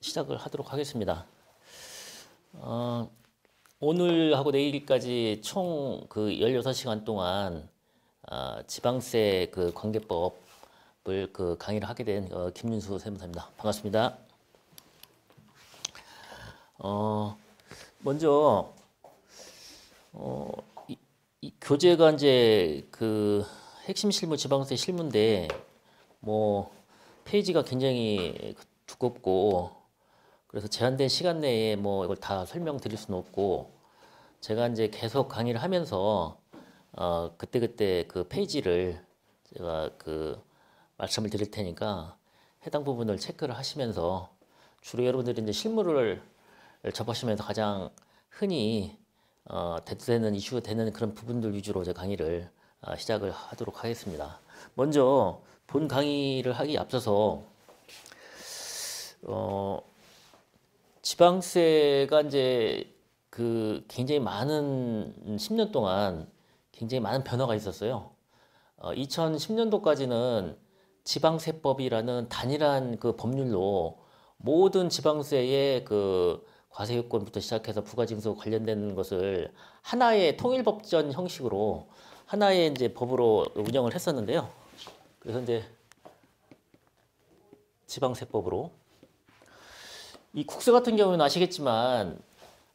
시작을 하도록 하겠습니다. 어, 오늘하고 내일까지 총그 16시간 동안 어, 지방세 그 관계법을 그 강의를 하게 된 어, 김윤수 세무사입니다. 반갑습니다. 어, 먼저 어, 이, 이 교재가 이제 그 핵심 실무 지방세 실무인데 뭐 페이지가 굉장히 두껍고 그래서 제한된 시간 내에 뭐 이걸 다 설명드릴 수는 없고 제가 이제 계속 강의를 하면서 어 그때그때 그 페이지를 제가 그 말씀을 드릴 테니까 해당 부분을 체크를 하시면서 주로 여러분들이 이제 실물을 접하시면서 가장 흔히 어, 대두되는 이슈 가 되는 그런 부분들 위주로 제 강의를 어, 시작을 하도록 하겠습니다. 먼저 본 강의를 하기 앞서서 어, 지방세가 이제 그 굉장히 많은 10년 음, 동안 굉장히 많은 변화가 있었어요. 어, 2010년도까지는 지방세법이라는 단일한 그 법률로 모든 지방세의 그 과세요건부터 시작해서 부가징수 관련된 것을 하나의 통일법전 형식으로 하나의 이제 법으로 운영을 했었는데요. 그래서 이제 지방세법으로 이 국수 같은 경우는 아시겠지만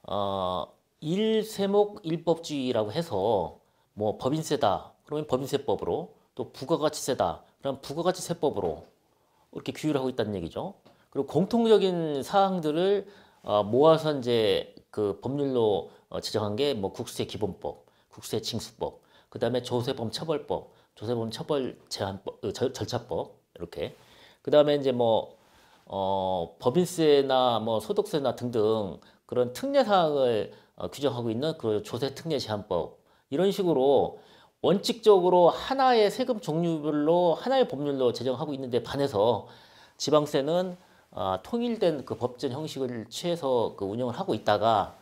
어, 일세목 일법주의라고 해서 뭐 법인세다 그러면 법인세법으로 또 부가가치세다 그럼 부가가치세법으로 이렇게 규율하고 있다는 얘기죠. 그리고 공통적인 사항들을 어, 모아서 이제 그 법률로 어, 지정한 게 뭐 국세 기본법, 국세 징수법, 그 다음에 조세범 처벌법, 조세범 처벌 제한법, 어, 절, 절차법 이렇게 그 다음에 이제 뭐 어, 법인세나 뭐 소득세나 등등 그런 특례 사항을 어, 규정하고 있는 그 조세 특례 제한법 이런 식으로 원칙적으로 하나의 세금 종류별로 하나의 법률로 제정하고 있는데 반해서 지방세는 어, 통일된 그 법전 형식을 취해서 그 운영을 하고 있다가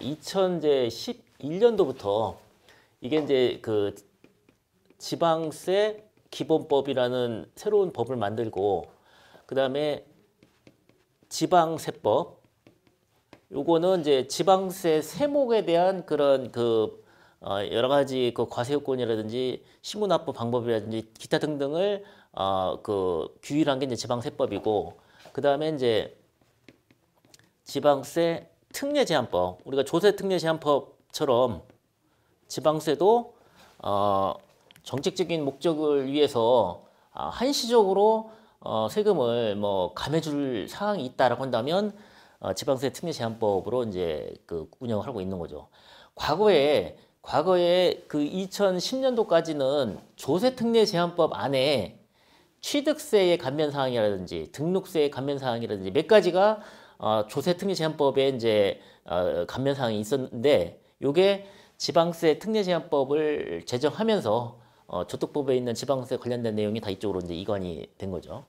2011년도부터 이게 이제 그 지방세 기본법이라는 새로운 법을 만들고 그 다음에 지방세법 요거는 이제 지방세 세목에 대한 그런 그 어, 여러 가지 그 과세요건이라든지 신고납부 방법이라든지 기타 등등을 어, 그 규율한 게 이제 지방세법이고 그 다음에 이제 지방세 특례 제한법 우리가 조세 특례 제한법처럼 지방세도 어, 정책적인 목적을 위해서 아, 한시적으로 어, 세금을 뭐 감해줄 상황이 있다라고 한다면 어, 지방세 특례 제한법으로 이제 그 운영을 하고 있는 거죠. 과거에 과거에 그 2010년도까지는 조세 특례 제한법 안에 취득세의 감면 사항이라든지 등록세의 감면 사항이라든지 몇 가지가 어, 조세 특례 제한법에 이제 어, 감면 사항이 있었는데 요게 지방세 특례 제한법을 제정하면서 어, 조특법에 있는 지방세 관련된 내용이 다 이쪽으로 이제 이관이 된 거죠.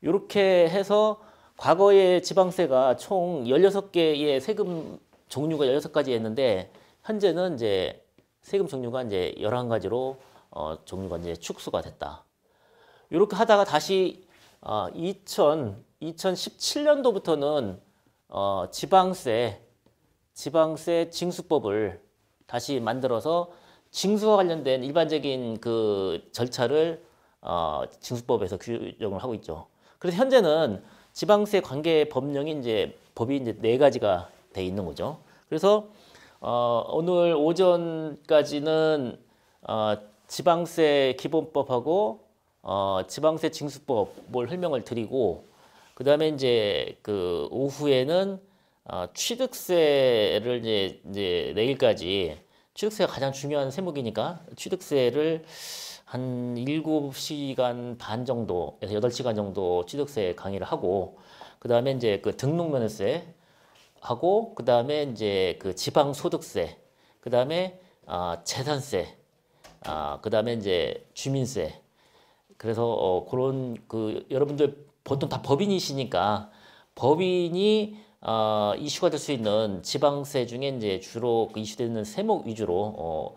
이렇게 해서 과거의 지방세가 총 16개의 세금 종류가 16가지였는데 현재는 이제 세금 종류가 이제 11가지로 어, 종류가 이제 축소가 됐다. 이렇게 하다가 다시 어, 2000, 2017년도부터는 어, 지방세, 지방세 징수법을 다시 만들어서 징수와 관련된 일반적인 그 절차를 어, 징수법에서 규정을 하고 있죠. 그래서 현재는 지방세 관계 법령이 이제 법이 이제 네 가지가 돼 있는 거죠. 그래서 어, 오늘 오전까지는 어, 지방세 기본법하고 어, 지방세 징수법 을 설명을 드리고 그 다음에 이제 그 오후에는 어, 취득세를 이제, 이제 내일까지 취득세가 가장 중요한 세목이니까 취득세를 한 7시간 반 정도에서 8시간 정도 취득세 강의를 하고 그다음에 이제 그 등록 면허세 하고 그다음에 이제 그 지방 소득세 그다음에 아 재산세 아 그다음에 이제 주민세 그래서 어 그런 그 여러분들 보통 다 법인이시니까 법인이 아 이슈가 될 수 있는 지방세 중에 이제 주로 그 이슈되는 세목 위주로 어,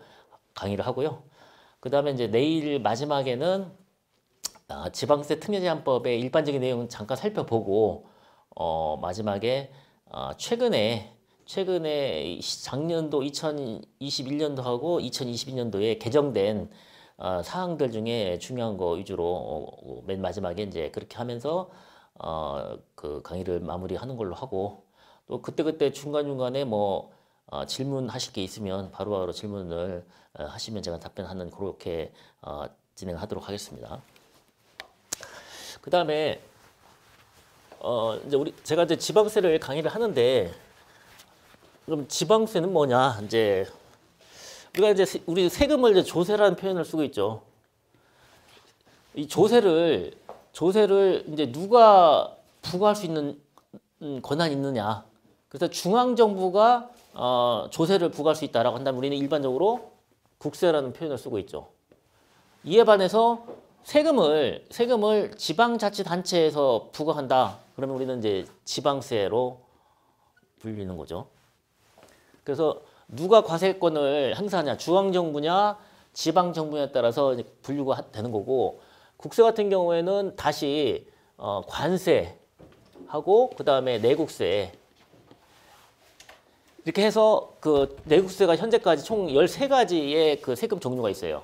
강의를 하고요. 그 다음에 이제 내일 마지막에는 어, 지방세 특례제한법의 일반적인 내용 잠깐 살펴보고 어, 마지막에 어, 최근에 최근에 작년도 2021년도하고 2022년도에 개정된 어, 사항들 중에 중요한 거 위주로 어, 어, 맨 마지막에 이제 그렇게 하면서 어, 그 강의를 마무리하는 걸로 하고 또 그때그때 중간중간에 뭐 어, 질문하실 게 있으면 바로바로 바로 질문을 어, 하시면 제가 답변하는 그렇게 어, 진행하도록 하겠습니다. 그 다음에 어, 이제 우리 제가 이제 지방세를 강의를 하는데 그럼 지방세는 뭐냐 이제 우리가 이제 세, 우리 세금을 이제 조세라는 표현을 쓰고 있죠. 이 조세를 조세를 이제 누가 부과할 수 있는 음, 권한이 있느냐. 그래서 중앙 정부가 어, 조세를 부과할 수 있다라고 한다면 우리는 일반적으로 국세라는 표현을 쓰고 있죠. 이에 반해서 세금을 세금을 지방자치단체에서 부과한다. 그러면 우리는 이제 지방세로 불리는 거죠. 그래서 누가 과세권을 행사하냐, 중앙정부냐, 지방정부냐에 따라서 분류가 되는 거고 국세 같은 경우에는 다시 어, 관세하고 그 다음에 내국세 이렇게 해서 그 내국세가 현재까지 총1 3 가지의그 세금 종류가 있어요.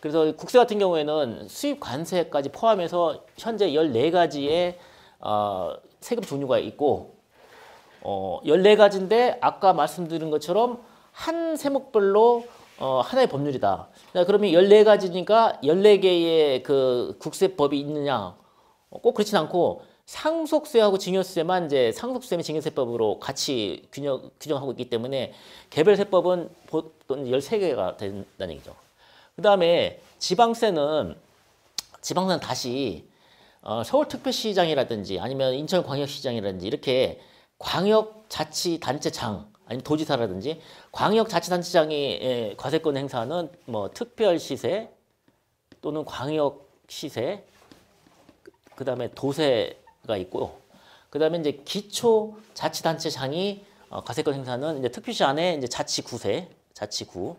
그래서 국세 같은 경우에는 수입 관세까지 포함해서 현재 열네 가지의 어, 세금 종류가 있고 어, 14가지인데 아까 말씀드린 것처럼 한 세목별로 어, 하나의 법률이다. 그러면 14가지니까 14개의 그 국세법이 있느냐? 어, 꼭 그렇진 않고 상속세하고 증여세만 이제 상속세 및 증여세법으로 같이 균형, 규정하고 있기 때문에 개별세법은 보통 13개가 된다는 얘기죠. 그 다음에 지방세는 지방세는 다시 어, 서울특별시장이라든지 아니면 인천광역시장이라든지 이렇게 광역자치단체장 아니면 도지사라든지 광역자치단체장이 예, 과세권 행사는 뭐 특별시세 또는 광역시세 그 다음에 도세 가 있고요. 그 다음에 이제 기초 자치단체장이 어, 과세권 행사는 이제 특필시 안에 이제 자치구세, 자치구.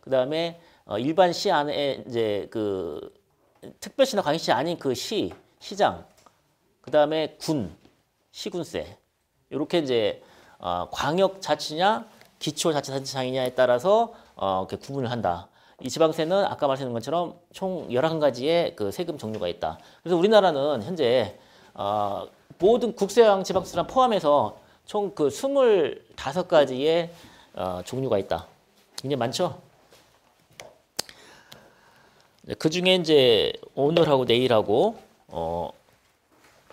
그 다음에 어, 일반 시 안에 이제 그 특별시나 광역시 아닌 그 시, 시장. 그 다음에 군, 시군세. 이렇게 이제 어, 광역자치냐 기초자치단체장이냐에 따라서 어, 이렇게 구분을 한다. 이 지방세는 아까 말씀드린 것처럼 총 열한 가지의그 세금 종류가 있다. 그래서 우리나라는 현재 어, 모든 국세형 지방세란 포함해서 총 그 25가지의 어, 종류가 있다. 굉장히 많죠? 네, 그 중에 이제 오늘하고 내일하고 어,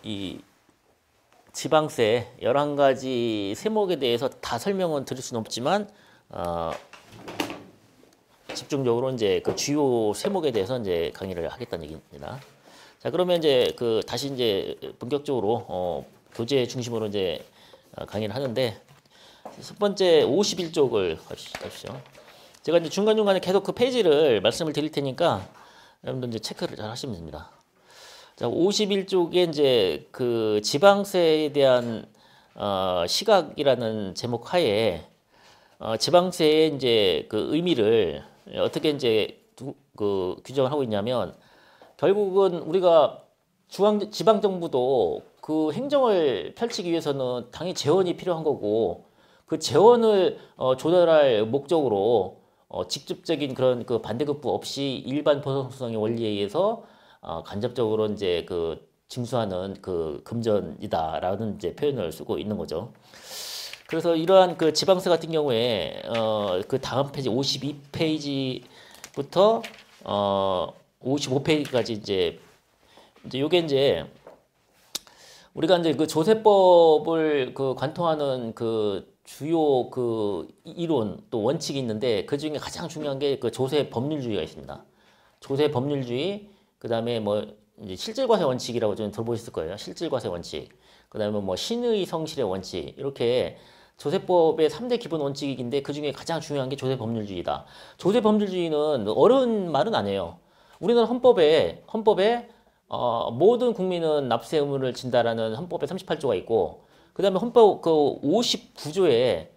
이 지방세 11가지 세목에 대해서 다 설명은 드릴 수는 없지만 어, 집중적으로 이제 그 주요 세목에 대해서 이제 강의를 하겠다는 얘기입니다. 자 그러면 이제 그 다시 이제 본격적으로 어, 교재 중심으로 이제 어, 강의를 하는데 첫 번째 51쪽을 가시죠. 제가 이제 중간 중간에 계속 그 페이지를 말씀을 드릴 테니까 여러분들 이제 체크를 잘 하시면 됩니다. 자 51쪽에 이제 그 지방세에 대한 어, 시각이라는 제목 하에 어, 지방세의 이제 그 의미를 어떻게 이제 두, 그 규정을 하고 있냐면 결국은 우리가 중앙 지방 정부도 그 행정을 펼치기 위해서는 당연히 재원이 필요한 거고 그 재원을 어, 조달할 목적으로 어, 직접적인 그런 그 반대급부 없이 일반 보상수당의 원리에 의해서 어, 간접적으로 이제 그 징수하는 그 금전이다라는 이제 표현을 쓰고 있는 거죠. 그래서 이러한 그 지방세 같은 경우에 어, 그 다음 페이지 52페이지부터 어, 55페이지까지 이제 이제 요게 이제 우리가 이제 그 조세법을 그 관통하는 그 주요 그 이론 또 원칙이 있는데 그 중에 가장 중요한 게 그 조세 법률주의가 있습니다. 조세 법률주의 그다음에 뭐 이제 실질과세 원칙이라고 좀 들어보셨을 거예요. 실질과세 원칙. 그다음에 뭐 신의 성실의 원칙. 이렇게 조세법의 3대 기본 원칙인데 그 중에 가장 중요한 게 조세 법률주의다. 조세 법률주의는 어려운 말은 아니에요. 우리는 헌법에 헌법에 어, 모든 국민은 납세 의무를 진다라는 헌법의 38조가 있고 그다음에 헌법 그 59조에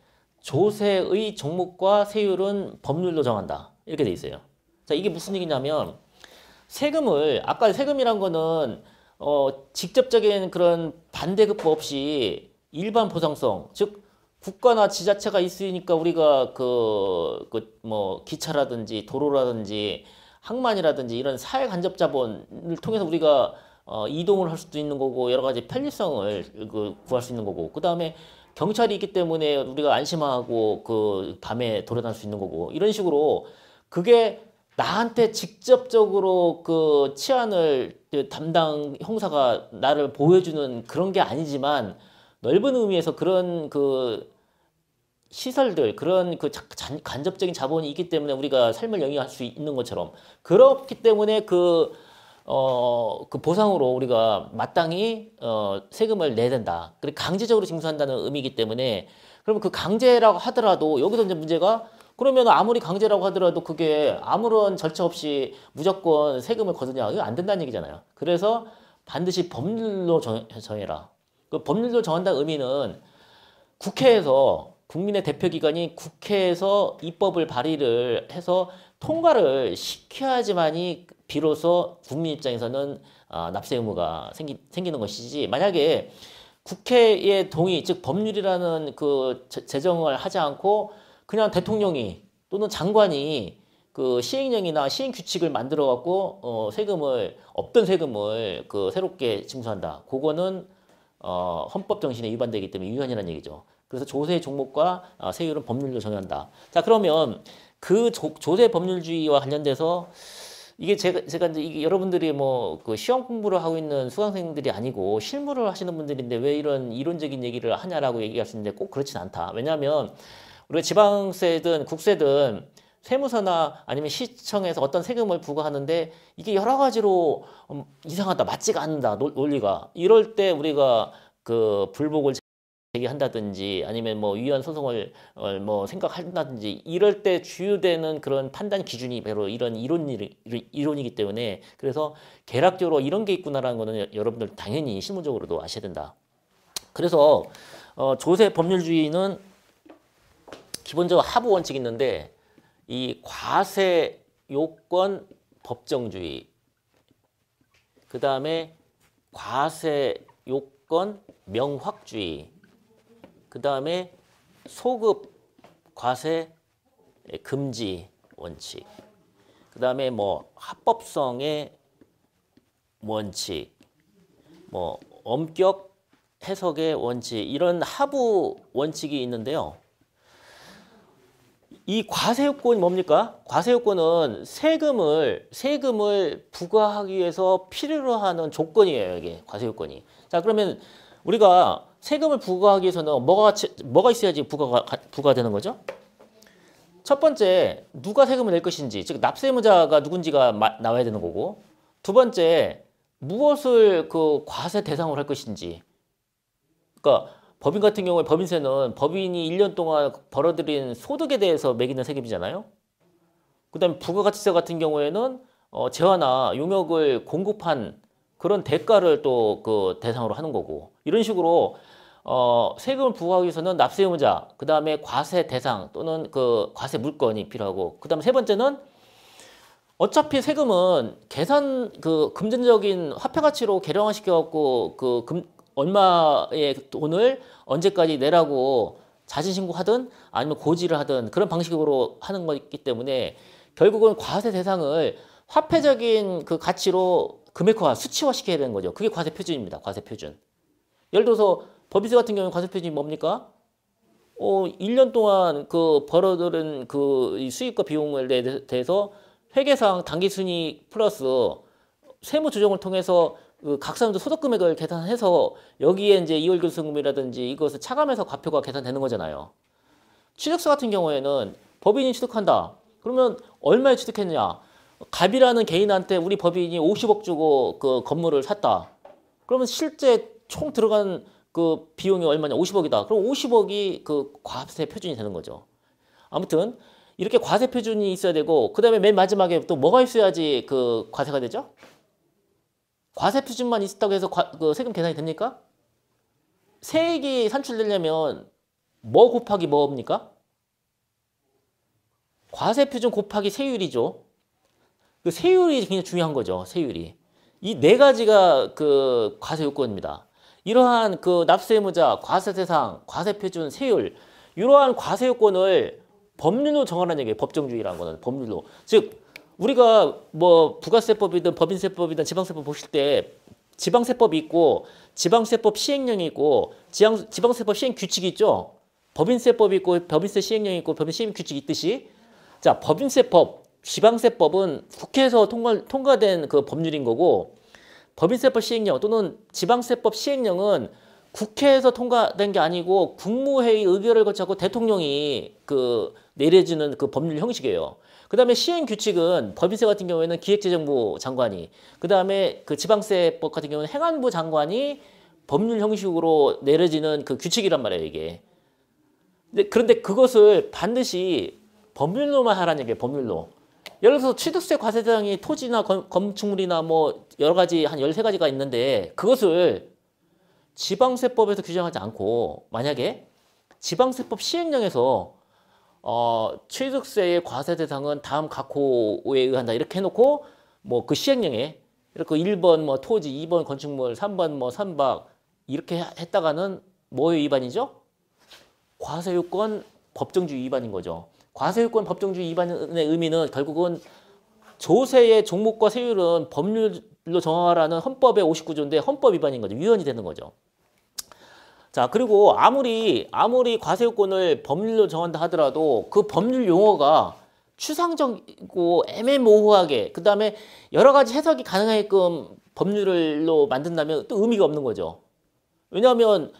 조세의 종목과 세율은 법률로 정한다. 이렇게 돼 있어요. 자, 이게 무슨 얘기냐면 세금을 아까 세금이란 거는 어, 직접적인 그런 반대급부 없이 일반 보상성, 즉 국가나 지자체가 있으니까 우리가 그그뭐 기차라든지 도로라든지 항만이라든지 이런 사회 간접 자본을 통해서 우리가 어, 이동을 할 수도 있는 거고 여러 가지 편리성을 그, 구할 수 있는 거고 그 다음에 경찰이 있기 때문에 우리가 안심하고 그 밤에 돌아다닐 수 있는 거고 이런 식으로 그게 나한테 직접적으로 그 치안을 그 담당 형사가 나를 보여주는 그런 게 아니지만 넓은 의미에서 그런 그 시설들 그런 그 자, 간접적인 자본이 있기 때문에 우리가 삶을 영위할 수 있는 것처럼 그렇기 때문에 그 어, 그 보상으로 우리가 마땅히 어, 세금을 내야 된다. 그리고 강제적으로 징수한다는 의미이기 때문에 그러면 그 강제라고 하더라도 여기서 이제 문제가 그러면 아무리 강제라고 하더라도 그게 아무런 절차 없이 무조건 세금을 거두냐 이거 안 된다는 얘기잖아요. 그래서 반드시 법률로 정, 정해라. 그 법률로 정한다는 의미는 국회에서 국민의 대표기관이 국회에서 입법을 발의를 해서 통과를 시켜야지만이 비로소 국민 입장에서는 아, 납세 의무가 생기, 생기는 것이지 만약에 국회의 동의 즉 법률이라는 그 제정을 하지 않고 그냥 대통령이 또는 장관이 그 시행령이나 시행 규칙을 만들어 갖고 어 세금을 없던 세금을 그 새롭게 징수한다. 그거는 어 헌법 정신에 위반되기 때문에 위헌이라는 얘기죠. 그래서 조세 종목과 어, 세율은 법률로 정한다. 자, 그러면 그 조, 조세 법률주의와 관련돼서 이게 제가, 제가 이제 이게 여러분들이 뭐 그 시험 공부를 하고 있는 수강생들이 아니고 실무를 하시는 분들인데 왜 이런 이론적인 얘기를 하냐라고 얘기할 수 있는데 꼭 그렇진 않다. 왜냐하면 우리가 지방세든 국세든 세무서나 아니면 시청에서 어떤 세금을 부과하는데 이게 여러 가지로 음, 이상하다, 맞지가 않는다, 논리가. 이럴 때 우리가 그 불복을 제기한다든지 아니면 뭐 위헌 소송을 어, 뭐 생각한다든지 이럴 때 주요되는 그런 판단 기준이 바로 이런 이론이, 이론이기 때문에 그래서 개략적으로 이런 게 있구나라는 거는 여러분들 당연히 실무적으로도 아셔야 된다. 그래서 어, 조세 법률주의는 기본적으로 하부 원칙이 있는데 이 과세 요건 법정주의 그 다음에 과세 요건 명확주의 그 다음에 소급 과세 예, 금지 원칙. 그 다음에 뭐 합법성의 원칙. 뭐 엄격 해석의 원칙. 이런 하부 원칙이 있는데요. 이 과세요건이 뭡니까? 과세요건은 세금을 세금을 부과하기 위해서 필요로 하는 조건이에요, 이게 과세요건이. 자, 그러면 우리가 세금을 부과하기 위해서는 뭐가, 뭐가 있어야지 부과가, 부과되는 거죠? 첫 번째, 누가 세금을 낼 것인지, 즉납세무자가 누군지가 마, 나와야 되는 거고 두 번째, 무엇을 그 과세 대상으로 할 것인지 그러니까 법인 같은 경우에 법인세는 법인이 1년 동안 벌어들인 소득에 대해서 매기는 세금이잖아요. 그다음에 부가가치세 같은 경우에는 어, 재화나 용역을 공급한 그런 대가를 또 그 대상으로 하는 거고 이런 식으로 어, 세금을 부과하기 위해서는 납세 의무자, 그 다음에 과세 대상 또는 그 과세 물건이 필요하고, 그 다음 세 번째는 어차피 세금은 계산 그 금전적인 화폐 가치로 계량화 시켜갖고 그 금, 얼마의 돈을 언제까지 내라고 자진 신고하든 아니면 고지를 하든 그런 방식으로 하는 거기 때문에 결국은 과세 대상을 화폐적인 그 가치로 금액화 수치화 시켜야 되는 거죠. 그게 과세 표준입니다. 과세 표준. 예를 들어서 법인세 같은 경우는 과세 표준이 뭡니까? 어, 1년 동안 그 벌어들은 그 수익과 비용에 대해서 회계상 단기순이 플러스 세무 조정을 통해서 그각 사람도 소득 금액을 계산해서 여기에 이제 이월 교수금이라든지 이것을 차감해서 과표가 계산되는 거잖아요. 취득세 같은 경우에는 법인이 취득한다. 그러면 얼마에 취득했냐? 갑이라는 개인한테 우리 법인이 50억 주고 그 건물을 샀다. 그러면 실제 총 들어간 그 비용이 얼마냐? 50억이다. 그럼 50억이 그 과세 표준이 되는 거죠. 아무튼 이렇게 과세 표준이 있어야 되고 그다음에 맨 마지막에 또 뭐가 있어야지 그 과세가 되죠? 과세 표준만 있었다고 해서 과, 그 세금 계산이 됩니까? 세액이 산출되려면 뭐 곱하기 뭐입니까? 과세 표준 곱하기 세율이죠. 그 세율이 굉장히 중요한 거죠. 세율이. 이 네 가지가 그 과세 요건입니다. 이러한 그 납세의무자, 과세 대상, 과세 표준, 세율 이러한 과세 요건을 법률로 정하는 얘기예요. 법정주의라는 거는 법률로. 즉 우리가 뭐 부가세법이든 법인세법이든 지방세법 보실 때 지방세법이 있고 지방세법 시행령이 있고 지방, 지방세법 시행 규칙이 있죠. 법인세법이 있고 법인세 시행령이 있고 법인 세 시행 규칙이 있듯이 자 법인세법 지방세법은 국회에서 통과, 된그 법률인 거고 법인세법 시행령 또는 지방세법 시행령은 국회에서 통과된 게 아니고 국무회의 의결을 거쳐고 대통령이 그 내려지는 그 법률 형식이에요. 그 다음에 시행 규칙은 법인세 같은 경우에는 기획재정부 장관이 그 다음에 그 지방세법 같은 경우는 행안부 장관이 법률 형식으로 내려지는 그 규칙이란 말이에요 이게. 그런데 그것을 반드시 법률로만 하라는 얘기예요 법률로. 예를 들어서 취득세 과세대상이 토지나 건, 축물이나뭐 여러 가지 한 열세 가지가 있는데 그것을 지방세법에서 규정하지 않고 만약에 지방세법 시행령에서 어, 취득세의 과세 대상은 다음 각호에 의한다 이렇게 해놓고 뭐 그 시행령에 이렇게 1번 뭐 토지, 2번 건축물, 3번 뭐 삼박 이렇게 했다가는 뭐의 위반이죠? 과세요건 법정주의 위반인 거죠. 과세유권 법정주의 위반의 의미는 결국은 조세의 종목과 세율은 법률로 정하라는 헌법의 59조인데 헌법 위반인 거죠. 위헌이 되는 거죠. 자 그리고 아무리 아무리 과세요권을 법률로 정한다 하더라도 그 법률 용어가 추상적이고 애매모호하게 그 다음에 여러 가지 해석이 가능하게끔 법률로 만든다면 또 의미가 없는 거죠. 왜냐하면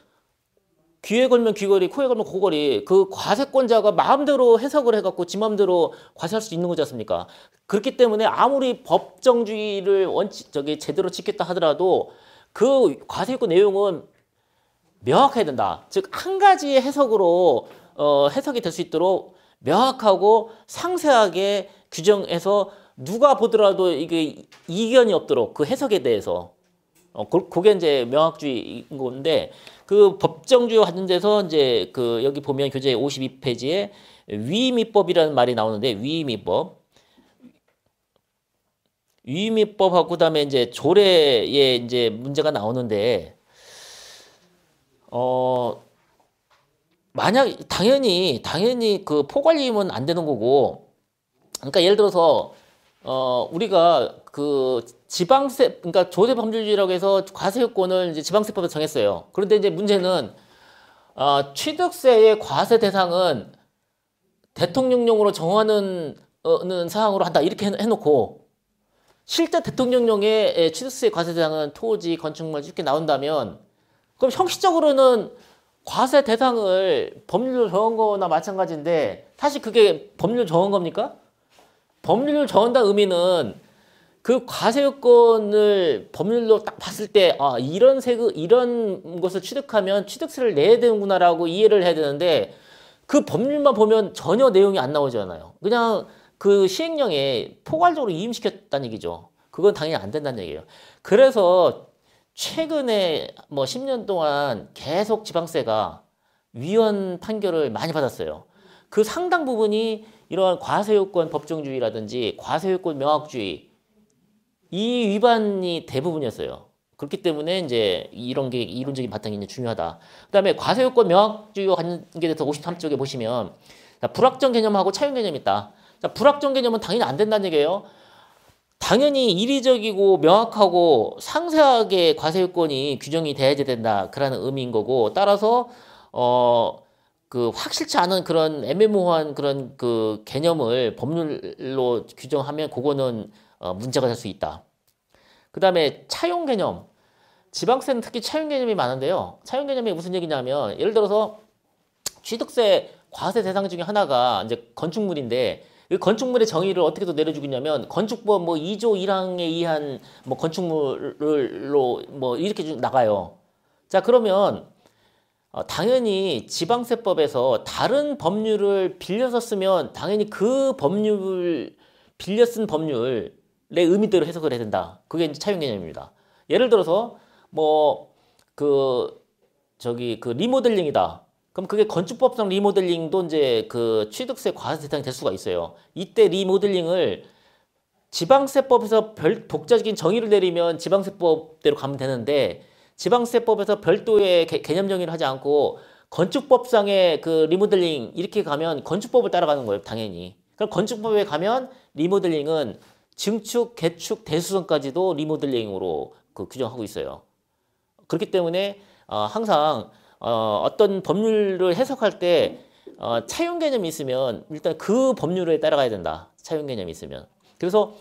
귀에 걸면 귀걸이, 코에 걸면 고걸이 그 과세권자가 마음대로 해석을 해갖고 지 마음대로 과세할 수 있는 거지 않습니까? 그렇기 때문에 아무리 법정주의를 원칙 저기 제대로 지켰다 하더라도 그 과세권 내용은 명확해야 된다. 즉 한 가지의 해석으로 어, 해석이 될 수 있도록 명확하고 상세하게 규정해서 누가 보더라도 이게 이견이 없도록 그 해석에 대해서 어, 그, 그게 이제 명확주의인 건데 그 법정주의 관련돼서 이제 그 여기 보면 교재 52페이지에 위임입법이라는 말이 나오는데 위임입법 위임입법하고 그다음에 이제 조례에 이제 문제가 나오는데 어 만약 당연히 당연히 그 포괄임은 안 되는 거고 그러니까 예를 들어서 어, 우리가 그 지방세, 그러니까 조세 법률주의라고 해서 과세요건을 이제 지방세법에 정했어요. 그런데 이제 문제는 어, 취득세의 과세 대상은 대통령령으로 정하는 어 사항으로 한다 이렇게 해놓고 실제 대통령령의 취득세 과세 대상은 토지, 건축물 뭐 이렇게 나온다면 그럼 형식적으로는 과세 대상을 법률로 정한 거나 마찬가지인데 사실 그게 법률 로 정한 겁니까? 법률을저한다 의미는 그 과세요건을 법률로 딱 봤을 때 아, 이런 세금 이런 것을 취득하면 취득세를 내야 되는구나라고 이해를 해야 되는데 그 법률만 보면 전혀 내용이 안 나오잖아요. 그냥 그 시행령에 포괄적으로 이임시켰다는 얘기죠. 그건 당연히 안 된다는 얘기예요. 그래서 최근에 뭐 10년 동안 계속 지방세가 위헌 판결을 많이 받았어요. 그 상당 부분이 이러한 과세요건 법정주의라든지 과세요건 명확주의 이 위반이 대부분이었어요. 그렇기 때문에 이제 이런 게 이론적인 바탕이 중요하다. 그다음에 과세요건 명확주의와 관계돼서 53쪽에 보시면 자, 불확정 개념하고 차용 개념이 있다. 자, 불확정 개념은 당연히 안 된다는 얘기예요. 당연히 이리적이고 명확하고 상세하게 과세요건이 규정이 돼야 된다. 그라 의미인 거고 따라서 어그 확실치 않은 그런 애매모호한 그런 그 개념을 법률로 규정하면 그거는 어, 문제가 될 수 있다. 그 다음에 차용 개념. 지방세는 특히 차용 개념이 많은데요. 차용 개념이 무슨 얘기냐면 예를 들어서 취득세 과세 대상 중에 하나가 이제 건축물인데 이 건축물의 정의를 어떻게 내려주겠냐면 건축법 뭐 2조 1항에 의한 뭐 건축물로 뭐 이렇게 나가요. 자 그러면 어, 당연히 지방세법에서 다른 법률을 빌려서 쓰면 당연히 그 법률 을 빌려 쓴 법률의 의미대로 해석을 해야 된다. 그게 이제 차용 개념입니다. 예를 들어서 뭐 그 저기 그 리모델링이다. 그럼 그게 건축법상 리모델링도 이제 그 취득세 과세 대상이 될 수가 있어요. 이때 리모델링을 지방세법에서 별 독자적인 정의를 내리면 지방세법대로 가면 되는데 지방세법에서 별도의 개, 념 정의를 하지 않고 건축법상의 그 리모델링 이렇게 가면 건축법을 따라가는 거예요, 당연히. 그럼 건축법에 가면 리모델링은 증축, 개축, 대수선까지도 리모델링으로 그 규정하고 있어요. 그렇기 때문에 어, 항상 어, 어떤 법률을 해석할 때 어, 차용 개념이 있으면 일단 그 법률에 따라가야 된다. 차용 개념이 있으면. 그래서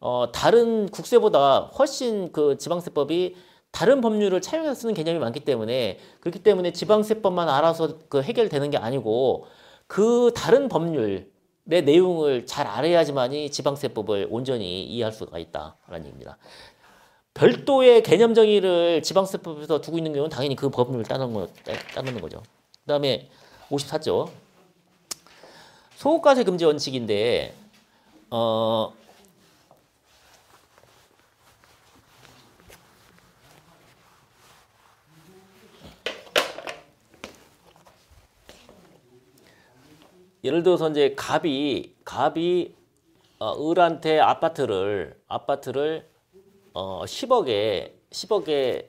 어, 다른 국세보다 훨씬 그 지방세법이 다른 법률을 차용해서 쓰는 개념이 많기 때문에 그렇기 때문에 지방세법만 알아서 그 해결되는 게 아니고 그 다른 법률 의 내용을 잘 알아야지만이 지방세법을 온전히 이해할 수가 있다라는 얘기입니다. 별도의 개념 정의를 지방세법에서 두고 있는 경우는 당연히 그 법률을 따는 거, 따는 거죠. 그 다음에 54조. 소유가세 금지 원칙인데, 어, 예를 들어서 이제 갑이 갑이 어, 을한테 아파트를 아파트를 어, 10억에 10억에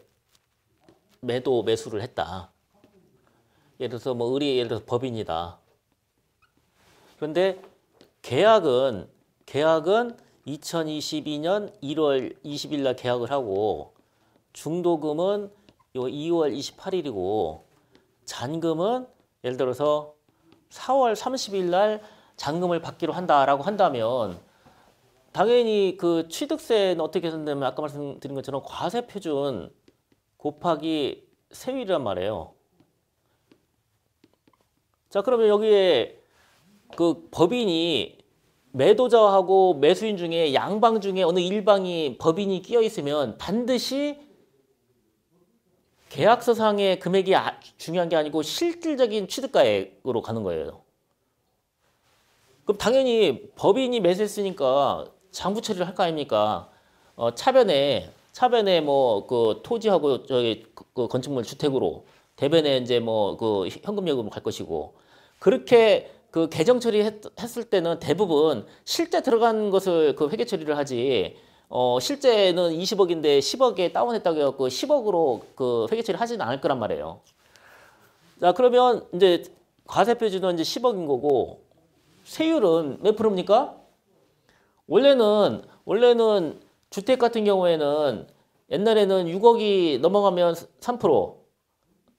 매도 매수를 했다. 예를 들어서 뭐 을이 예를 들어서 법인이다. 그런데 계약은 계약은 2022년 1월 20일 날 계약을 하고 중도금은 요 2월 28일이고 잔금은 예를 들어서 4월 30일 날 잔금을 받기로 한다라고 한다면 당연히 그 취득세는 어떻게 계산되면 아까 말씀드린 것처럼 과세 표준 곱하기 세율이란 말이에요. 자 그러면 여기에 그 법인이 매도자하고 매수인 중에 양방 중에 어느 일방이 법인이 끼어 있으면 반드시 계약서상의 금액이 아, 중요한 게 아니고 실질적인 취득가액으로 가는 거예요. 그럼 당연히 법인이 매수했으니까 장부 처리를 할 거 아닙니까? 어, 차변에 차변에 뭐 그 토지하고 저기 그, 그 건축물 주택으로 대변에 이제 뭐 그 현금 예금으로 갈 것이고 그렇게 그 개정 처리했을 때는 대부분 실제 들어간 것을 그 회계 처리를 하지 어, 실제는 20억인데 10억에 다운했다고 해갖고 10억으로 그 회계처리를 하지는 않을 거란 말이에요. 자, 그러면 이제 과세표준은 이제 10억인 거고 세율은 몇 프로입니까? 원래는 원래는 주택 같은 경우에는 옛날에는 6억이 넘어가면 3%,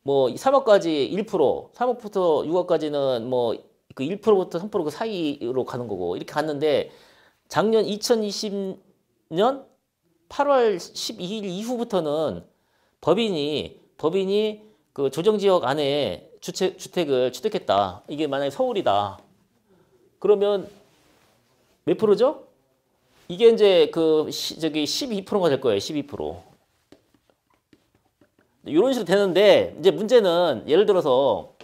뭐 3억까지 1%, 3억부터 6억까지는 뭐 그 1%부터 3%그 사이로 가는 거고 이렇게 갔는데 작년 2020 2020년 8월 12일 이후부터는 법인이 법인이 그 조정 지역 안에 주택 주택을 취득했다. 이게 만약에 서울이다. 그러면 몇 프로죠? 이게 이제 그 시, 저기 12%가 될 거예요. 12%. 이런 식으로 되는데 이제 문제는 예를 들어서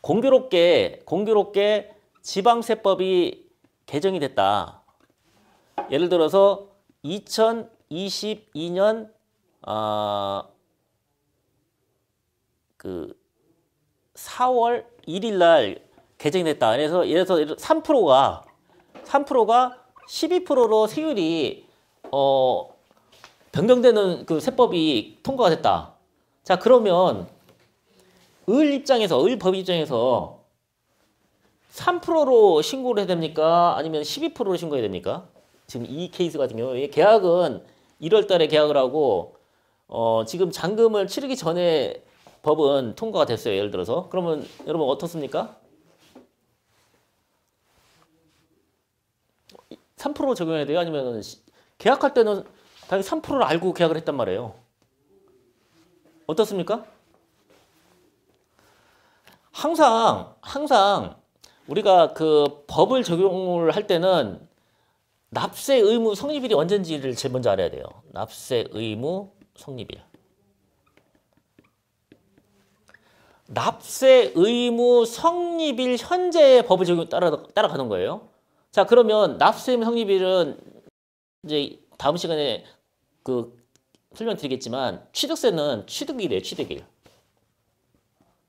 공교롭게 공교롭게 지방세법이 개정이 됐다. 예를 들어서 2022년 아, 그 4월 1일 날 개정됐다. 그래서 예를 들어서 3%가 3%가 12%로 세율이 어 변경되는 그 세법이 통과가 됐다. 자, 그러면 을 입장에서 을 법 입장에서 3%로 신고를 해야 됩니까? 아니면 12%로 신고해야 됩니까? 지금 이 케이스 같은 경우에 계약은 1월 달에 계약을 하고 어, 지금 잔금을 치르기 전에 법은 통과가 됐어요. 예를 들어서. 그러면 여러분 어떻습니까? 3% 적용해야 돼요? 아니면 계약할 때는 당연히 3%를 알고 계약을 했단 말이에요. 어떻습니까? 항상, 항상 우리가 그 법을 적용을 할 때는 납세 의무 성립일이 언젠지를 제일 먼저 알아야 돼요. 납세 의무 성립일. 납세 의무 성립일 현재의 법을 적용 따라 따라가는 거예요. 자 그러면 납세 의무 성립일은 이제 다음 시간에 그 설명드리겠지만 취득세는 취득일이에요. 취득일.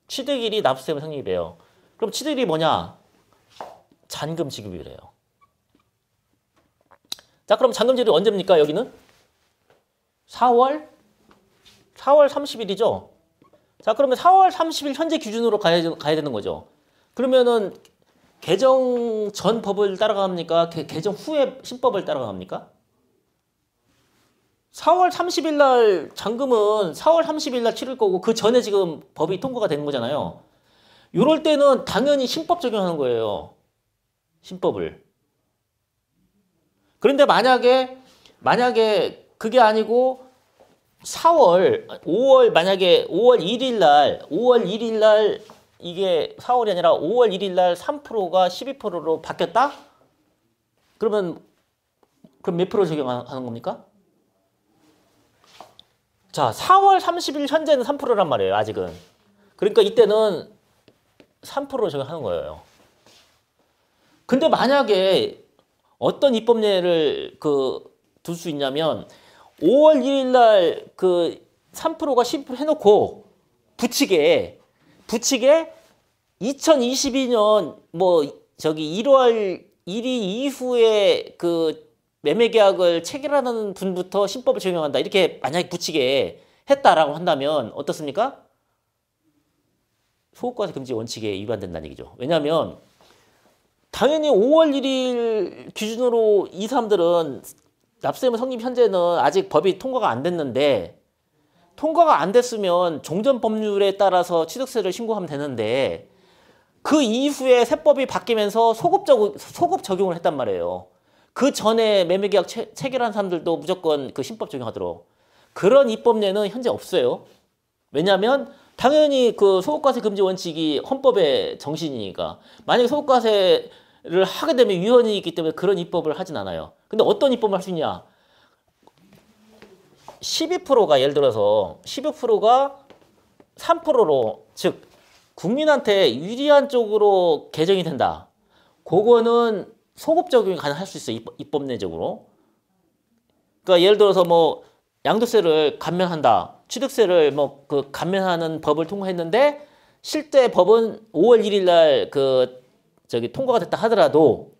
취득일이 납세 의무 성립이에요. 그럼 취득일이 뭐냐? 잔금 지급이래요. 자, 그럼 잔금제도 언제입니까? 여기는 4월 4월 30일이죠. 자, 그러면 4월 30일 현재 기준으로 가야, 가야 되는 거죠. 그러면은 개정 전 법을 따라갑니까? 개, 개정 후에 신법을 따라갑니까? 4월 30일 날 잔금은 4월 30일 날 치를 거고 그 전에 지금 법이 통과가 된 거잖아요. 이럴 때는 당연히 신법 적용하는 거예요. 신법을. 그런데 만약에 만약에 그게 아니고 4월, 5월 만약에 5월 1일 날, 5월 1일 날 이게 4월이 아니라 5월 1일 날 3%가 12%로 바뀌었다? 그러면 그럼 몇 프로 적용하는 겁니까? 자, 4월 30일 현재는 3%란 말이에요, 아직은. 그러니까 이때는 3%로 적용하는 거예요. 근데 만약에 어떤 입법례를 그 둘 수 있냐면 5월 1일 날 그 3%가 10% 해놓고 부칙에 부칙에 2022년 뭐 저기 1월 1일 이후에 그 매매 계약을 체결하는 분부터 신법을 적용한다. 이렇게 만약에 부칙에 했다라고 한다면 어떻습니까? 소급과세 금지 원칙에 위반된다는 얘기죠. 왜냐하면 당연히 5월 1일 기준으로 이 사람들은 납세의무 성립 현재는 아직 법이 통과가 안 됐는데 통과가 안 됐으면 종전 법률에 따라서 취득세를 신고하면 되는데 그 이후에 세법이 바뀌면서 소급, 적, 소급 적용을 했단 말이에요. 그 전에 매매계약 체결한 사람들도 무조건 그 신법 적용하도록 그런 입법례는 현재 없어요. 왜냐하면 당연히 그소급과세 금지 원칙이 헌법의 정신이니까 만약에 소급과세를 하게 되면 위헌이 있기 때문에 그런 입법을 하진 않아요. 근데 어떤 입법을 할 수 있냐? 12%가 예를 들어서 12%가 3%로 즉 국민한테 유리한 쪽으로 개정이 된다. 그거는 소급 적용이 가능할 수 있어 입법 내적으로. 그러니까 예를 들어서 뭐 양도세를 감면한다. 취득세를 뭐 그 감면하는 법을 통과했는데 실제 법은 5월 1일 날그 저기 통과가 됐다 하더라도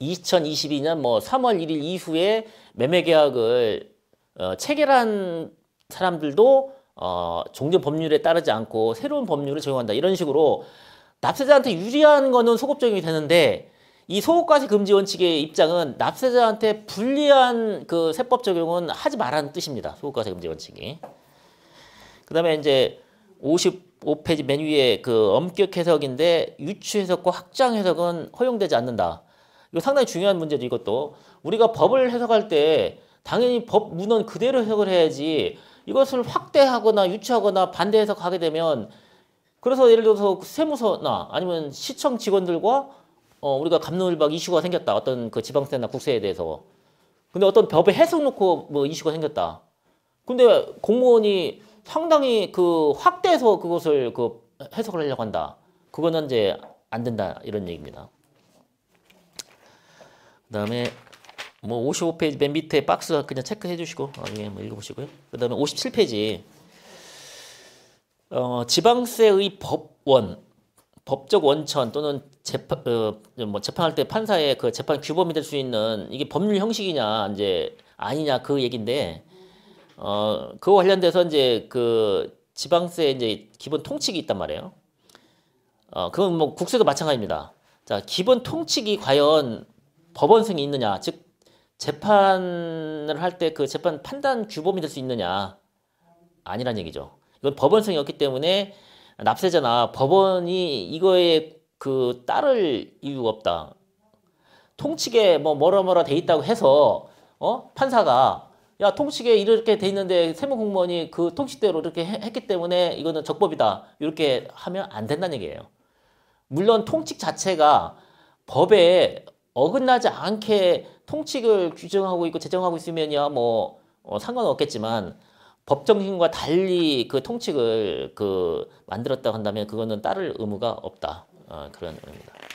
2022년 뭐 3월 1일 이후에 매매 계약을 어, 체결한 사람들도 어, 종전 법률에 따르지 않고 새로운 법률을 적용한다. 이런 식으로 납세자한테 유리한 거는 소급 적용이 되는데 이소호가세 금지 원칙의 입장은 납세자한테 불리한 그 세법 적용은 하지 말라는 뜻입니다. 소호가세 금지 원칙이. 그 다음에 이제 55페이지 맨 위에 그 엄격 해석인데 유추 해석과 확장 해석은 허용되지 않는다. 이거 상당히 중요한 문제죠, 이것도. 우리가 법을 해석할 때 당연히 법 문헌 그대로 해석을 해야지 이것을 확대하거나 유추하거나 반대 해서가게 되면 그래서 예를 들어서 세무서나 아니면 시청 직원들과 어, 우리가 갑론을박 이슈가 생겼다. 어떤 그 지방세나 국세에 대해서. 근데 어떤 법에 해석 놓고 뭐 이슈가 생겼다. 근데 공무원이 상당히 그 확대해서 그것을 그 해석을 하려고 한다. 그거는 이제 안 된다. 이런 얘기입니다. 그 다음에 뭐 55페이지 맨 밑에 박스 그냥 체크해 주시고 나중에 어, 예, 뭐 읽어보시고요. 그 다음에 57페이지 어, 지방세의 법원 법적 원천 또는 재판 어, 뭐 재판할 때 판사의 그 재판 규범이 될 수 있는 이게 법률 형식이냐 이제 아니냐 그 얘긴데 어 그거 관련돼서 이제 그 지방세 이제 기본 통칙이 있단 말이에요. 어 그건 뭐 국세도 마찬가지입니다. 자 기본 통칙이 과연 법원성이 있느냐 즉 재판을 할 때 그 재판 판단 규범이 될 수 있느냐 아니란 얘기죠. 이건 법원성이 없기 때문에 납세자나 법원이 이거에 그 따를 이유가 없다. 통칙에 뭐 뭐라 뭐라 돼 있다고 해서 어 판사가 야 통칙에 이렇게 돼 있는데 세무공무원이 그 통칙대로 이렇게 했기 때문에 이거는 적법이다 이렇게 하면 안 된다는 얘기예요. 물론 통칙 자체가 법에 어긋나지 않게 통칙을 규정하고 있고 제정하고 있으면야 뭐 어, 상관없겠지만 법정형과 달리 그 통칙을 그 만들었다고 한다면 그거는 따를 의무가 없다. 어, 그런 의미입니다.